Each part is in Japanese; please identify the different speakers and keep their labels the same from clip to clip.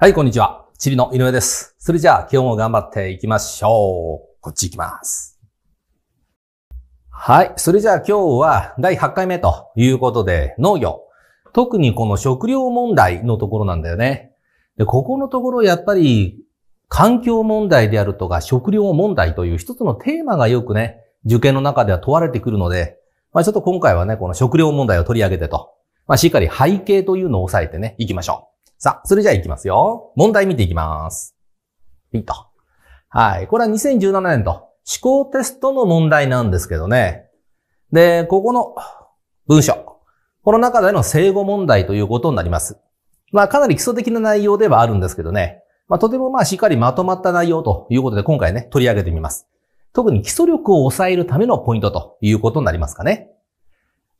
Speaker 1: はい、こんにちは。チリの井上です。それじゃあ、今日も頑張っていきましょう。こっち行きます。はい、それじゃあ今日は第8回目ということで、農業。特にこの食料問題のところなんだよね。で、ここのところやっぱり、環境問題であるとか食料問題という一つのテーマがよくね、受験の中では問われてくるので、まあちょっと今回はね、この食料問題を取り上げてと、まあしっかり背景というのを押さえてね、いきましょう。さあ、それじゃあいきますよ。問題見ていきます。ピッと。はい。これは2017年と、思考テストの問題なんですけどね。で、ここの文章。この中での正語問題ということになります。まあ、かなり基礎的な内容ではあるんですけどね。まあ、とてもまあ、しっかりまとまった内容ということで、今回ね、取り上げてみます。特に基礎力を抑えるためのポイントということになりますかね。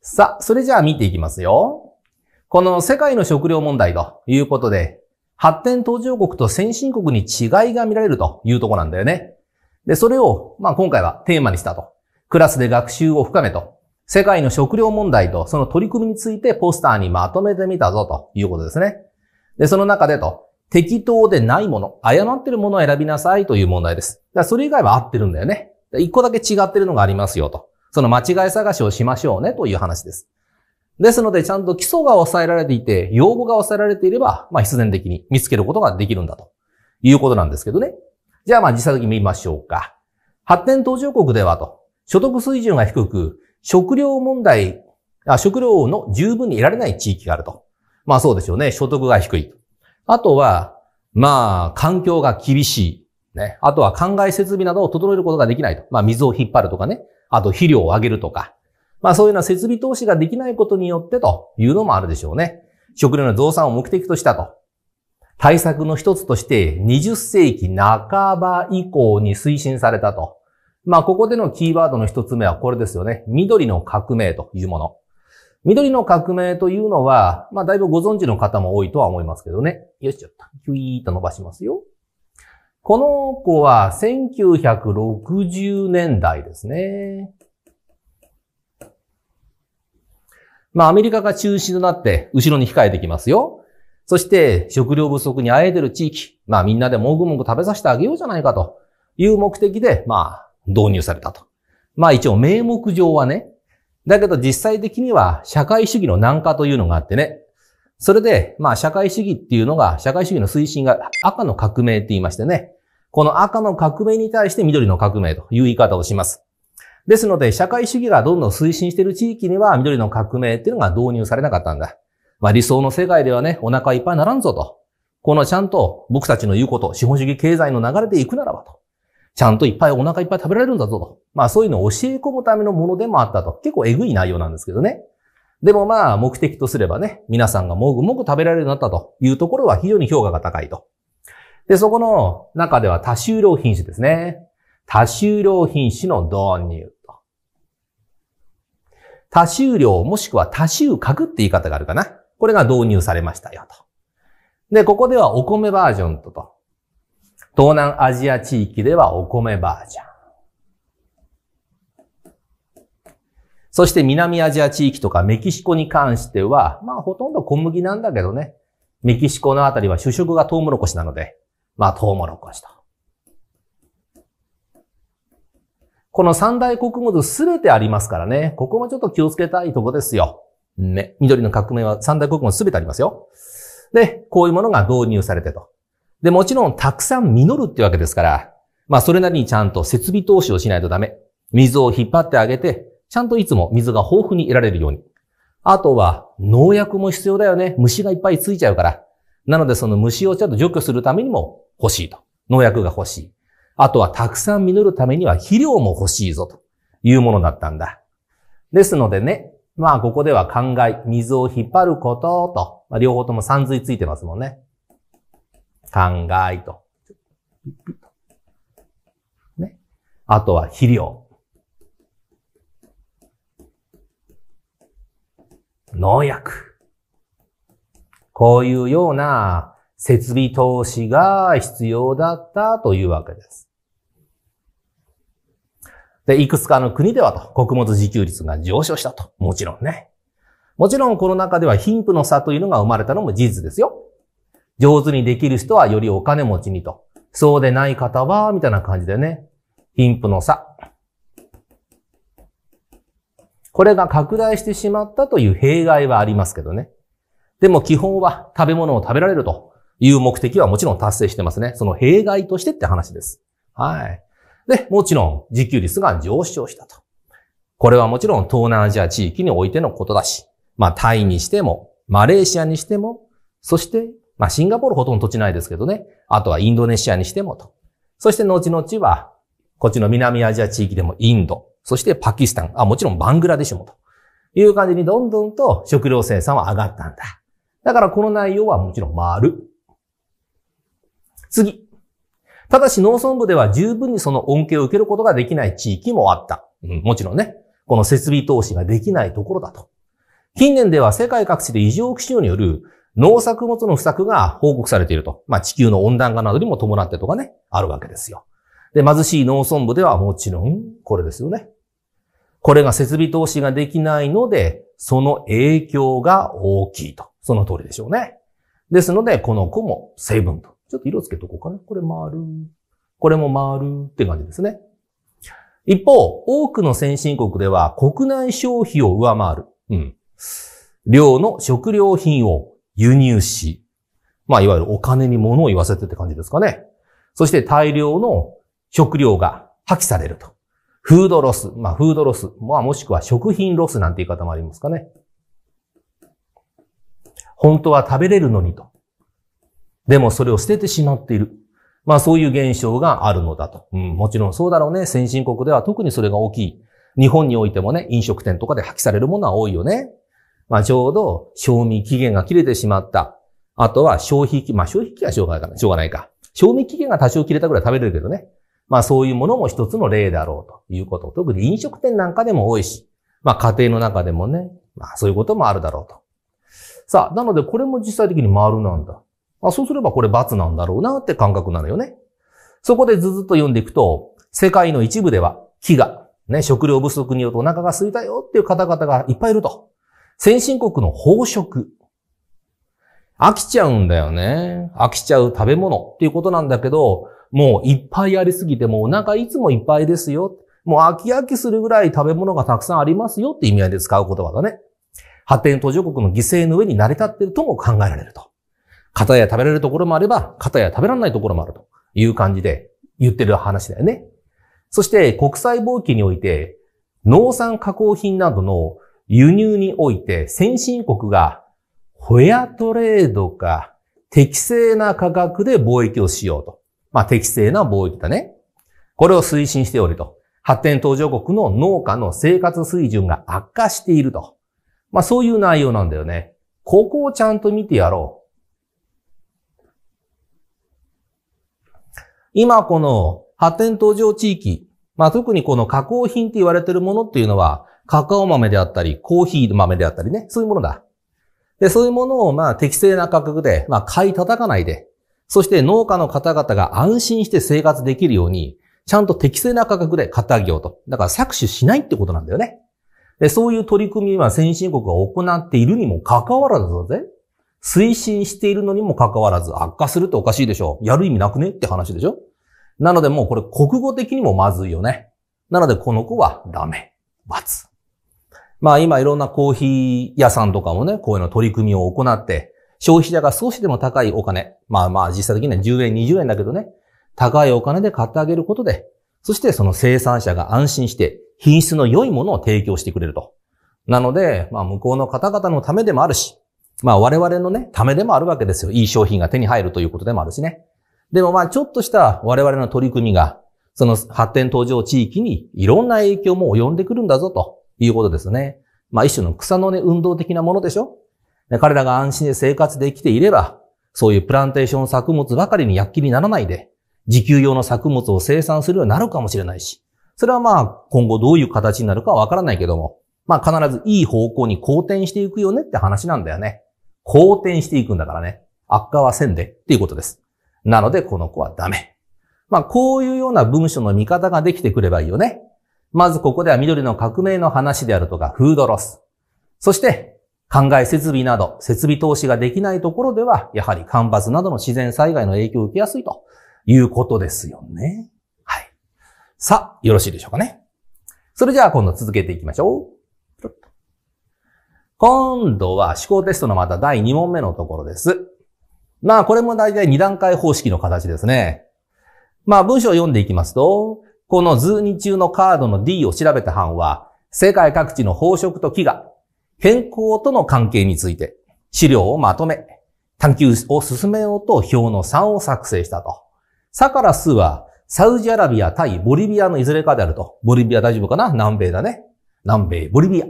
Speaker 1: さあ、それじゃあ見ていきますよ。この世界の食料問題ということで、発展途上国と先進国に違いが見られるというとこなんだよね。で、それを、まあ、今回はテーマにしたと。クラスで学習を深めと。世界の食料問題とその取り組みについてポスターにまとめてみたぞということですね。で、その中でと、適当でないもの、誤っているものを選びなさいという問題です。だそれ以外は合ってるんだよね。一個だけ違ってるのがありますよと。その間違い探しをしましょうねという話です。ですので、ちゃんと基礎が抑えられていて、用語が抑えられていれば、まあ必然的に見つけることができるんだということなんですけどね。じゃあまあ実際的に見ましょうか。発展途上国ではと、所得水準が低く、食料問題、あ食料の十分に得られない地域があると。まあそうですよね。所得が低い。あとは、まあ、環境が厳しい。ね。あとは灌漑設備などを整えることができないと。まあ水を引っ張るとかね。あと肥料を上げるとか。まあそういうような設備投資ができないことによってというのもあるでしょうね。食料の増産を目的としたと。対策の一つとして20世紀半ば以降に推進されたと。まあここでのキーワードの一つ目はこれですよね。緑の革命というもの。緑の革命というのは、まあだいぶご存知の方も多いとは思いますけどね。よしちょっと、キュイーと伸ばしますよ。この子は1960年代ですね。まあアメリカが中心となって後ろに控えてきますよ。そして食料不足にあえてる地域、まあみんなでもぐもぐ食べさせてあげようじゃないかという目的で、まあ導入されたと。まあ一応名目上はね。だけど実際的には社会主義の難化というのがあってね。それで、まあ社会主義っていうのが、社会主義の推進が赤の革命って言いましてね。この赤の革命に対して緑の革命という言い方をします。ですので、社会主義がどんどん推進している地域には、緑の革命っていうのが導入されなかったんだ。まあ理想の世界ではね、お腹いっぱいならんぞと。このちゃんと僕たちの言うこと、資本主義経済の流れで行くならばと。ちゃんといっぱいお腹いっぱい食べられるんだぞと。まあそういうのを教え込むためのものでもあったと。結構えぐい内容なんですけどね。でもまあ目的とすればね、皆さんがもぐもぐ食べられるようになったというところは非常に評価が高いと。で、そこの中では多収量品種ですね。多収量品種の導入。多収量もしくは多収格って言い方があるかな。これが導入されましたよと。で、ここではお米バージョンとと。東南アジア地域ではお米バージョン。そして南アジア地域とかメキシコに関しては、まあほとんど小麦なんだけどね。メキシコのあたりは主食がトウモロコシなので、まあトウモロコシと。この三大国語すべてありますからね。ここもちょっと気をつけたいとこですよ。ね。緑の革命は三大国物すべてありますよ。で、こういうものが導入されてと。で、もちろんたくさん実るってわけですから、まあそれなりにちゃんと設備投資をしないとダメ。水を引っ張ってあげて、ちゃんといつも水が豊富に得られるように。あとは農薬も必要だよね。虫がいっぱいついちゃうから。なのでその虫をちゃんと除去するためにも欲しいと。農薬が欲しい。あとはたくさん実るためには肥料も欲しいぞというものだったんだ。ですのでね、まあここでは考え、水を引っ張ることと、まあ、両方とも三髄ついてますもんね。考えと。ね。あとは肥料。農薬。こういうような設備投資が必要だったというわけです。で、いくつかの国ではと、穀物自給率が上昇したと。もちろんね。もちろんこの中では貧富の差というのが生まれたのも事実ですよ。上手にできる人はよりお金持ちにと。そうでない方は、みたいな感じでね。貧富の差。これが拡大してしまったという弊害はありますけどね。でも基本は食べ物を食べられるという目的はもちろん達成してますね。その弊害としてって話です。はい。で、もちろん、自給率が上昇したと。これはもちろん東南アジア地域においてのことだし、まあ、タイにしても、マレーシアにしても、そして、まあ、シンガポールほとんど土地ないですけどね、あとはインドネシアにしてもと。そして後々は、こっちの南アジア地域でもインド、そしてパキスタン、あ、もちろんバングラデシュもという感じにどんどんと食料生産は上がったんだ。だからこの内容はもちろん丸。次。ただし農村部では十分にその恩恵を受けることができない地域もあった。うん、もちろんね、この設備投資ができないところだと。近年では世界各地で異常気象による農作物の不作が報告されていると。まあ地球の温暖化などにも伴ってとかね、あるわけですよ。で、貧しい農村部ではもちろんこれですよね。これが設備投資ができないので、その影響が大きいと。その通りでしょうね。ですので、この子も成分とちょっと色つけとこうかな。これる。これも回るって感じですね。一方、多くの先進国では国内消費を上回る。うん。量の食料品を輸入し、まあ、いわゆるお金に物を言わせてって感じですかね。そして大量の食料が破棄されると。フードロス。まあ、フードロス。まあ、もしくは食品ロスなんて言い方もありますかね。本当は食べれるのにと。でもそれを捨ててしまっている。まあそういう現象があるのだと。うん、もちろんそうだろうね。先進国では特にそれが大きい。日本においてもね、飲食店とかで破棄されるものは多いよね。まあちょうど賞味期限が切れてしまった。あとは消費期、まあ消費期はしょうがないかしょうがないか。賞味期限が多少切れたぐらい食べれるけどね。まあそういうものも一つの例だろうということ。特に飲食店なんかでも多いし、まあ家庭の中でもね、まあそういうこともあるだろうと。さあ、なのでこれも実際的に丸なんだ。あ、そうすればこれ罰なんだろうなって感覚なのよね。そこでずずっと読んでいくと、世界の一部では、飢餓、ね、食料不足によるとお腹が空いたよっていう方々がいっぱいいると。先進国の飽食。飽きちゃうんだよね。飽きちゃう食べ物っていうことなんだけど、もういっぱいありすぎてもお腹いつもいっぱいですよ。もう飽き飽きするぐらい食べ物がたくさんありますよって意味合いで使う言葉だね。発展途上国の犠牲の上に成り立っているとも考えられると。片や食べられるところもあれば、片や食べられないところもあるという感じで言ってる話だよね。そして国際貿易において、農産加工品などの輸入において先進国がホヤトレードか適正な価格で貿易をしようと。まあ適正な貿易だね。これを推進しておりと。発展途上国の農家の生活水準が悪化していると。まあそういう内容なんだよね。ここをちゃんと見てやろう。今この発展途上地域、まあ特にこの加工品って言われてるものっていうのは、カカオ豆であったり、コーヒー豆であったりね、そういうものだ。で、そういうものをまあ適正な価格で、まあ買い叩かないで、そして農家の方々が安心して生活できるように、ちゃんと適正な価格で買ってあげようと。だから搾取しないってことなんだよね。で、そういう取り組みは先進国が行っているにもかかわらずだぜ。推進しているのにもかかわらず悪化するっておかしいでしょ。やる意味なくねって話でしょ。なのでもうこれ国語的にもまずいよね。なのでこの子はダメ。罰。まあ今いろんなコーヒー屋さんとかもね、こういうの取り組みを行って、消費者が少しでも高いお金、まあまあ実際的には10円、20円だけどね、高いお金で買ってあげることで、そしてその生産者が安心して品質の良いものを提供してくれると。なので、まあ向こうの方々のためでもあるし、まあ我々のね、ためでもあるわけですよ。いい商品が手に入るということでもあるしね。でもまあちょっとした我々の取り組みが、その発展途上地域にいろんな影響も及んでくるんだぞということですね。まあ一種の草のね、運動的なものでしょ彼らが安心で生活できていれば、そういうプランテーション作物ばかりに躍起にならないで、自給用の作物を生産するようになるかもしれないし、それはまあ今後どういう形になるかはわからないけども、まあ必ずいい方向に好転していくよねって話なんだよね。好転していくんだからね。悪化はせんでっていうことです。なので、この子はダメ。まあ、こういうような文章の見方ができてくればいいよね。まずここでは緑の革命の話であるとか、フードロス。そして、灌漑設備など、設備投資ができないところでは、やはり干ばつなどの自然災害の影響を受けやすいということですよね。はい。さあ、よろしいでしょうかね。それじゃあ今度続けていきましょう。今度は思考テストのまた第2問目のところです。まあ、これも大体2段階方式の形ですね。まあ、文章を読んでいきますと、この図に中のカードの D を調べた版は、世界各地の宝飾と飢餓、健康との関係について、資料をまとめ、探求を進めようと表の3を作成したと。サカラスは、サウジアラビア、対ボリビアのいずれかであると。ボリビア大丈夫かな南米だね。南米、ボリビア。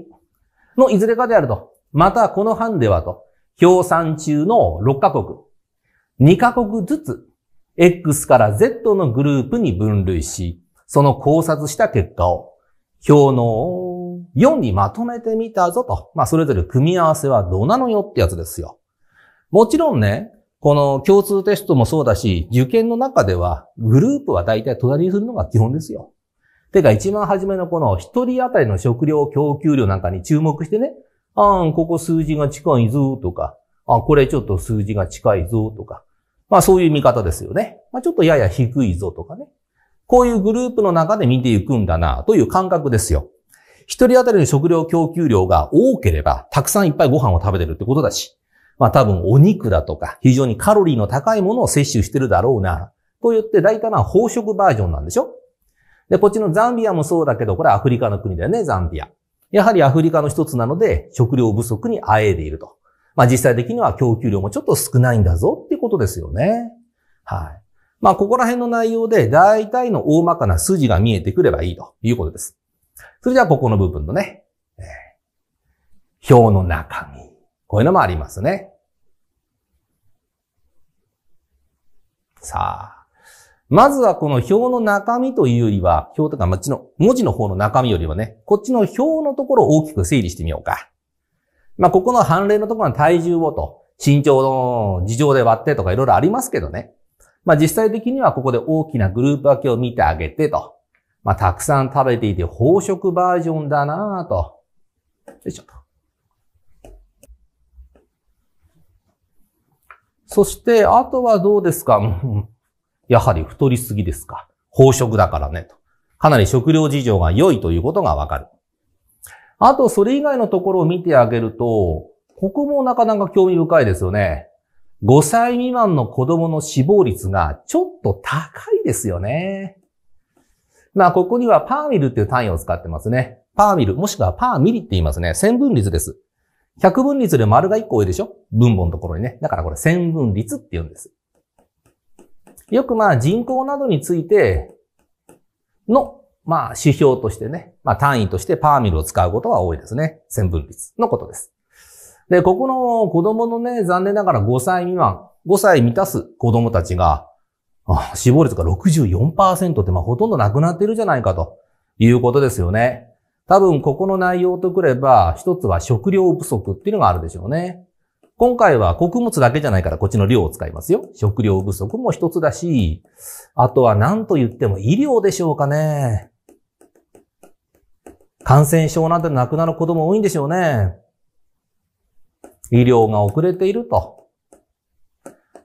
Speaker 1: のいずれかであると。また、この班ではと、共産中の6カ国、2カ国ずつ、X から Z のグループに分類し、その考察した結果を、表の4にまとめてみたぞと。まあ、それぞれ組み合わせはどうなのよってやつですよ。もちろんね、この共通テストもそうだし、受験の中では、グループは大体隣にするのが基本ですよ。てか一番初めのこの一人当たりの食料供給量なんかに注目してね、あん、ここ数字が近いぞとか、あ、これちょっと数字が近いぞとか、まあそういう見方ですよね。まあちょっとやや低いぞとかね。こういうグループの中で見ていくんだなという感覚ですよ。一人当たりの食料供給量が多ければ、たくさんいっぱいご飯を食べてるってことだし、まあ多分お肉だとか、非常にカロリーの高いものを摂取してるだろうな、と言って大体な飽食バージョンなんでしょで、こっちのザンビアもそうだけど、これはアフリカの国だよね、ザンビア。やはりアフリカの一つなので、食料不足にあえいでいると。まあ実際的には供給量もちょっと少ないんだぞっていうことですよね。はい。まあここら辺の内容で大体の大まかな筋が見えてくればいいということです。それじゃあここの部分のね、えー、表の中身。こういうのもありますね。さあ。まずはこの表の中身というよりは、表とか、まちの、文字の方の中身よりはね、こっちの表のところを大きく整理してみようか。まあ、ここの判例のところは体重をと、身長の事情で割ってとかいろいろありますけどね。まあ、実際的にはここで大きなグループ分けを見てあげてと。まあ、たくさん食べていて飽食バージョンだなぁと。よいしょと。そして、あとはどうですか やはり太りすぎですか。飽食だからね、と。かなり食料事情が良いということがわかる。あと、それ以外のところを見てあげると、ここもなかなか興味深いですよね。5歳未満の子供の死亡率がちょっと高いですよね。まあ、ここにはパーミルっていう単位を使ってますね。パーミル、もしくはパーミリって言いますね。線分率です。百分率で丸が1個多いでしょ分母のところにね。だからこれ線分率って言うんです。よくまあ人口などについての、まあ指標としてね、まあ単位としてパーミルを使うことが多いですね。線分率のことです。で、ここの子供のね、残念ながら5歳未満、5歳満たす子供たちが、ああ死亡率が64%ってまあほとんどなくなっているじゃないかということですよね。多分ここの内容とくれば、一つは食料不足っていうのがあるでしょうね。今回は穀物だけじゃないからこっちの量を使いますよ。食料不足も一つだし、あとは何と言っても医療でしょうかね。感染症なんて亡くなる子供多いんでしょうね。医療が遅れていると。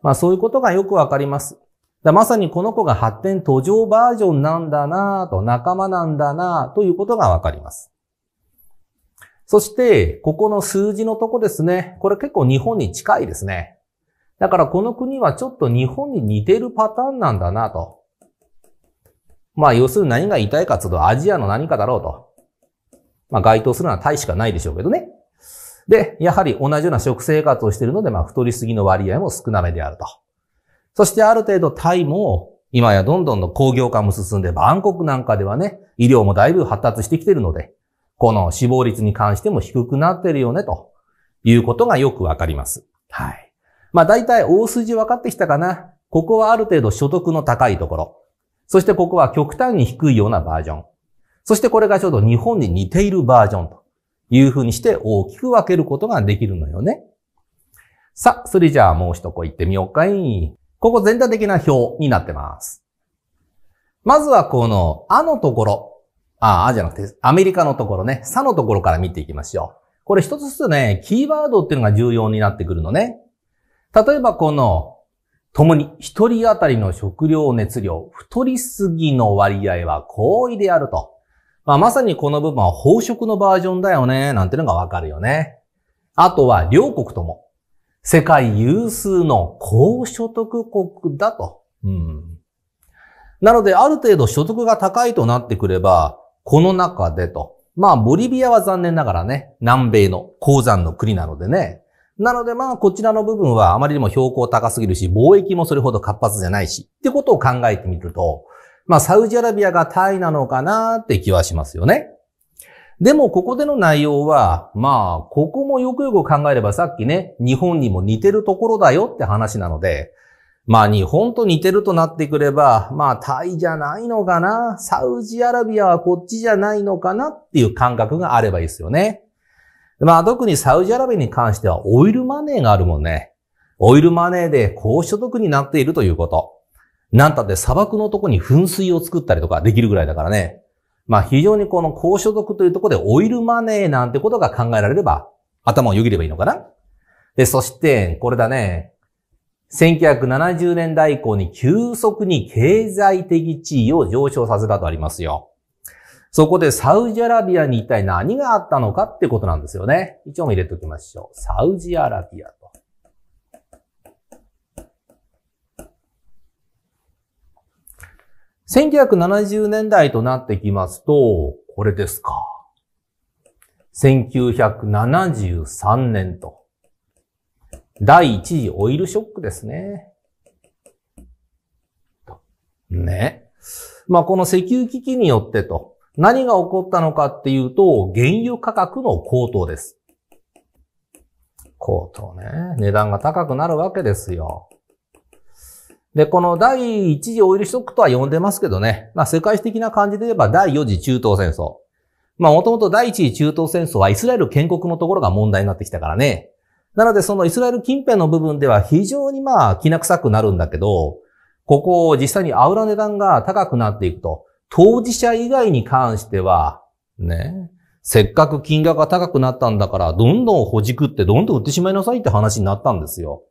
Speaker 1: まあそういうことがよくわかります。だまさにこの子が発展途上バージョンなんだなと、仲間なんだなということがわかります。そして、ここの数字のとこですね。これ結構日本に近いですね。だからこの国はちょっと日本に似てるパターンなんだなと。まあ要するに何が言いたいかというとアジアの何かだろうと。まあ該当するのはタイしかないでしょうけどね。で、やはり同じような食生活をしているので、まあ太りすぎの割合も少なめであると。そしてある程度タイも今やどんどんの工業化も進んで、バンコクなんかではね、医療もだいぶ発達してきているので、この死亡率に関しても低くなってるよね、ということがよくわかります。はい。まあ大体大筋分かってきたかな。ここはある程度所得の高いところ。そしてここは極端に低いようなバージョン。そしてこれがちょうど日本に似ているバージョンというふうにして大きく分けることができるのよね。さあ、それじゃあもう一個行ってみようかい。ここ全体的な表になってます。まずはこのあのところ。ああ、じゃなくて、アメリカのところね、さのところから見ていきましょう。これ一つずつね、キーワードっていうのが重要になってくるのね。例えばこの、共に一人当たりの食料熱量、太りすぎの割合は好意であると。まあ、まさにこの部分は飽食のバージョンだよね、なんてのがわかるよね。あとは両国とも、世界有数の高所得国だと。うん。なので、ある程度所得が高いとなってくれば、この中でと。まあ、ボリビアは残念ながらね、南米の鉱山の国なのでね。なのでまあ、こちらの部分はあまりにも標高高すぎるし、貿易もそれほど活発じゃないし、ってことを考えてみると、まあ、サウジアラビアがタイなのかなって気はしますよね。でも、ここでの内容は、まあ、ここもよくよく考えればさっきね、日本にも似てるところだよって話なので、まあ日本と似てるとなってくれば、まあタイじゃないのかな、サウジアラビアはこっちじゃないのかなっていう感覚があればいいですよね。まあ特にサウジアラビアに関してはオイルマネーがあるもんね。オイルマネーで高所得になっているということ。なんたって砂漠のとこに噴水を作ったりとかできるぐらいだからね。まあ非常にこの高所得というところでオイルマネーなんてことが考えられれば頭をよぎればいいのかな。で、そしてこれだね。1970年代以降に急速に経済的地位を上昇させたとありますよ。そこでサウジアラビアに一体何があったのかってことなんですよね。一応入れておきましょう。サウジアラビアと。1970年代となってきますと、これですか。1973年と。第一次オイルショックですね。ね。まあ、この石油危機によってと、何が起こったのかっていうと、原油価格の高騰です。高騰ね。値段が高くなるわけですよ。で、この第一次オイルショックとは呼んでますけどね。まあ、世界史的な感じで言えば第四次中東戦争。まあ、もともと第一次中東戦争はイスラエル建国のところが問題になってきたからね。なので、そのイスラエル近辺の部分では非常にまあ、きな臭くなるんだけど、ここを実際にアウラ値段が高くなっていくと、当事者以外に関しては、ね、せっかく金額が高くなったんだから、どんどんほじくって、どんどん売ってしまいなさいって話になったんですよ。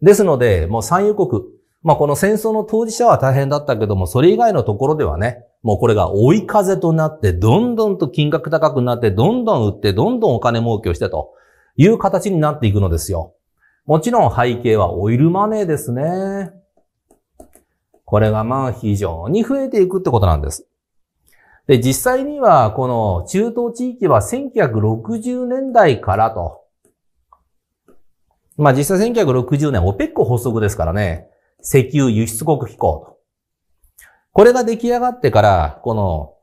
Speaker 1: ですので、もう産油国、まあこの戦争の当事者は大変だったけども、それ以外のところではね、もうこれが追い風となって、どんどんと金額高くなって、どんどん売って、どんどんお金儲けをしてと。いう形になっていくのですよ。もちろん背景はオイルマネーですね。これがまあ非常に増えていくってことなんです。で、実際にはこの中東地域は1960年代からと。まあ実際1960年オペック発足ですからね。石油輸出国機構と。これが出来上がってから、この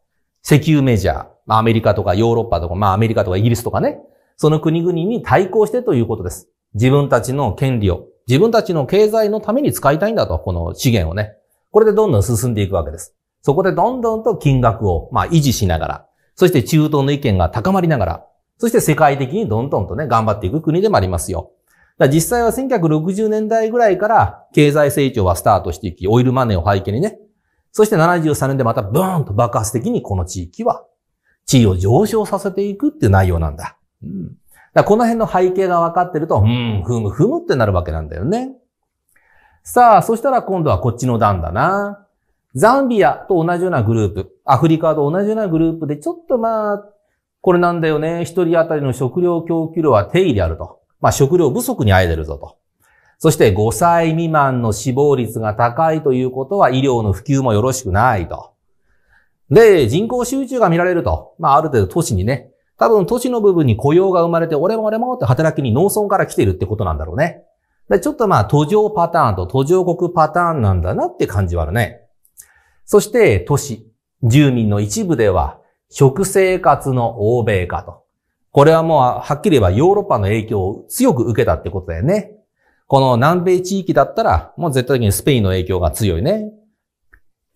Speaker 1: 石油メジャー、アメリカとかヨーロッパとか、まあアメリカとかイギリスとかね、その国々に対抗してということです。自分たちの権利を、自分たちの経済のために使いたいんだと、この資源をね。これでどんどん進んでいくわけです。そこでどんどんと金額を、まあ、維持しながら、そして中東の意見が高まりながら、そして世界的にどんどんとね、頑張っていく国でもありますよ。実際は1960年代ぐらいから経済成長はスタートしていき、オイルマネーを背景にね。そして73年でまたブーンと爆発的にこの地域は地位を上昇させていくっていう内容なんだ。うん、だこの辺の背景が分かってると、うん、ふむふむってなるわけなんだよね。さあ、そしたら今度はこっちの段だな。ザンビアと同じようなグループ、アフリカと同じようなグループで、ちょっとまあ、これなんだよね。一人当たりの食料供給量は定位であると。まあ食料不足にあえてるぞと。そして5歳未満の死亡率が高いということは医療の普及もよろしくないと。で、人口集中が見られると。まあある程度都市にね、多分都市の部分に雇用が生まれて、俺も俺もって働きに農村から来てるってことなんだろうね。で、ちょっとまあ途上パターンと途上国パターンなんだなって感じはあるね。そして都市、住民の一部では食生活の欧米化と。これはもうはっきり言えばヨーロッパの影響を強く受けたってことだよね。この南米地域だったらもう絶対的にスペインの影響が強いね。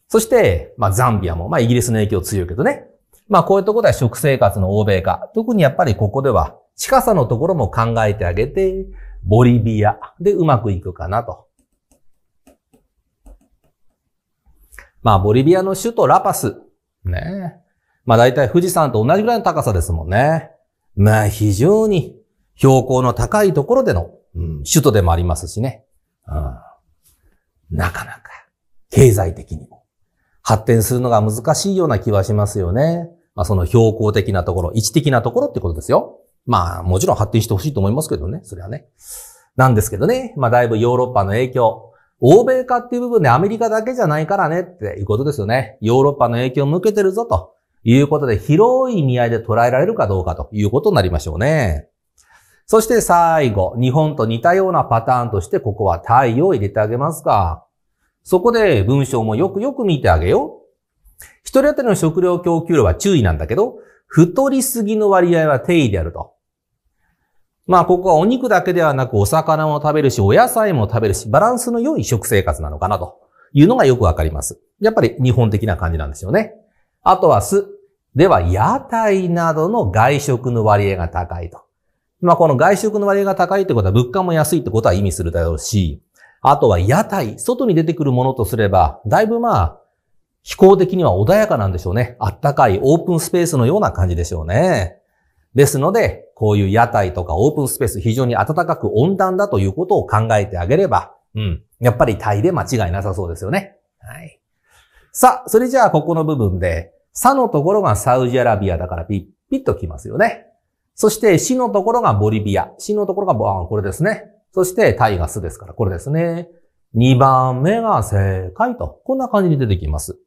Speaker 1: そして、まあザンビアも、まあイギリスの影響強いけどね。まあこういうところでは食生活の欧米化。特にやっぱりここでは近さのところも考えてあげて、ボリビアでうまくいくかなと。まあボリビアの首都ラパス。ねまあ大体富士山と同じぐらいの高さですもんね。まあ非常に標高の高いところでの、うん、首都でもありますしね。うん、なかなか経済的にも発展するのが難しいような気はしますよね。まあ、その標高的なところ、位置的なところってことですよ。まあ、もちろん発展してほしいと思いますけどね、それはね。なんですけどね、まあ、だいぶヨーロッパの影響、欧米化っていう部分でアメリカだけじゃないからねっていうことですよね。ヨーロッパの影響を向けてるぞということで、広い意味合いで捉えられるかどうかということになりましょうね。そして最後、日本と似たようなパターンとして、ここは太陽を入れてあげますか。そこで文章もよくよく見てあげよう。一人当たりの食料供給量は注意なんだけど、太りすぎの割合は定位であると。まあ、ここはお肉だけではなく、お魚も食べるし、お野菜も食べるし、バランスの良い食生活なのかなというのがよくわかります。やっぱり日本的な感じなんですよね。あとは酢。では、屋台などの外食の割合が高いと。まあ、この外食の割合が高いってことは、物価も安いってことは意味するだろうし、あとは屋台、外に出てくるものとすれば、だいぶまあ、飛行的には穏やかなんでしょうね。あったかいオープンスペースのような感じでしょうね。ですので、こういう屋台とかオープンスペース非常に暖かく温暖だということを考えてあげれば、うん。やっぱりタイで間違いなさそうですよね。はい。さあ、それじゃあここの部分で、さのところがサウジアラビアだからピッピッときますよね。そして、しのところがボリビア。しのところがボ、これですね。そして、タイがスですから、これですね。2番目が正解と。こんな感じに出てきます。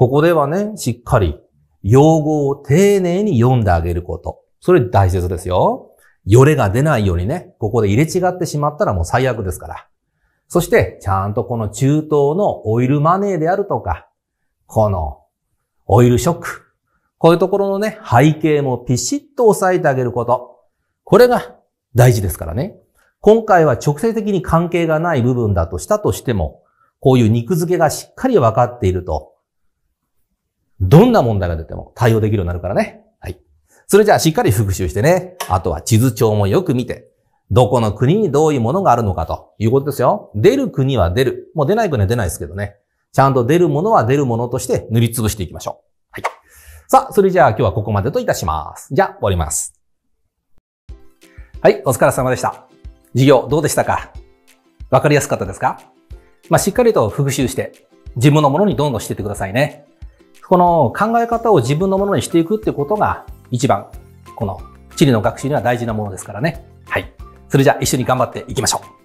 Speaker 1: ここではね、しっかり用語を丁寧に読んであげること。それ大切ですよ。よれが出ないようにね、ここで入れ違ってしまったらもう最悪ですから。そして、ちゃんとこの中東のオイルマネーであるとか、このオイルショック。こういうところのね、背景もピシッと押さえてあげること。これが大事ですからね。今回は直接的に関係がない部分だとしたとしても、こういう肉付けがしっかり分かっていると、どんな問題が出ても対応できるようになるからね。はい。それじゃあしっかり復習してね。あとは地図帳もよく見て、どこの国にどういうものがあるのかということですよ。出る国は出る。もう出ない国は出ないですけどね。ちゃんと出るものは出るものとして塗りつぶしていきましょう。はい。さあ、それじゃあ今日はここまでといたします。じゃあ終わります。はい、お疲れ様でした。授業どうでしたかわかりやすかったですかまあ、しっかりと復習して、自分のものにどんどんしていってくださいね。この考え方を自分のものにしていくってことが一番、この地理の学習には大事なものですからね。はい。それじゃあ一緒に頑張っていきましょう。